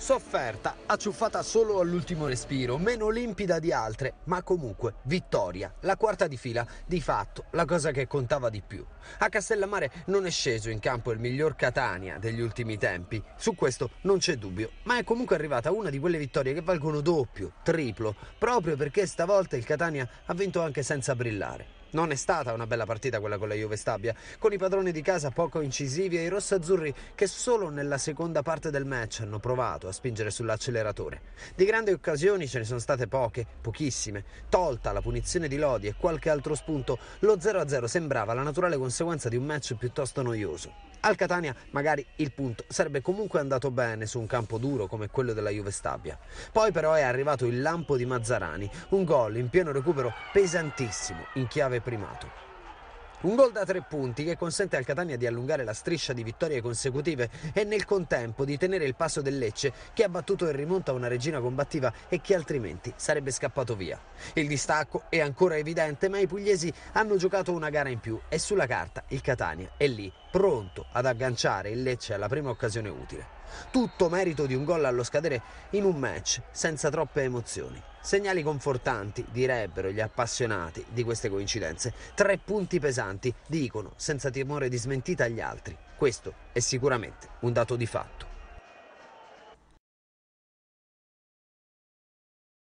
Sofferta, acciuffata solo all'ultimo respiro, meno limpida di altre, ma comunque vittoria, la quarta di fila, di fatto la cosa che contava di più. A Castellammare non è sceso in campo il miglior Catania degli ultimi tempi, su questo non c'è dubbio, ma è comunque arrivata una di quelle vittorie che valgono doppio, triplo, proprio perché stavolta il Catania ha vinto anche senza brillare. Non è stata una bella partita quella con la Juve Stabia, con i padroni di casa poco incisivi e i rossazzurri che solo nella seconda parte del match hanno provato a spingere sull'acceleratore. Di grandi occasioni ce ne sono state poche, pochissime. Tolta la punizione di Lodi e qualche altro spunto, lo 0-0 sembrava la naturale conseguenza di un match piuttosto noioso. Al Catania magari il punto sarebbe comunque andato bene su un campo duro come quello della Juve Stabia. Poi però è arrivato il lampo di Mazzarani, un gol in pieno recupero pesantissimo in chiave primato. Un gol da tre punti che consente al Catania di allungare la striscia di vittorie consecutive e nel contempo di tenere il passo del Lecce che ha battuto e rimonta una regina combattiva e che altrimenti sarebbe scappato via. Il distacco è ancora evidente ma i pugliesi hanno giocato una gara in più e sulla carta il Catania è lì pronto ad agganciare il Lecce alla prima occasione utile. Tutto merito di un gol allo scadere in un match senza troppe emozioni. Segnali confortanti, direbbero gli appassionati di queste coincidenze. Tre punti pesanti, dicono, senza timore di smentita agli altri. Questo è sicuramente un dato di fatto.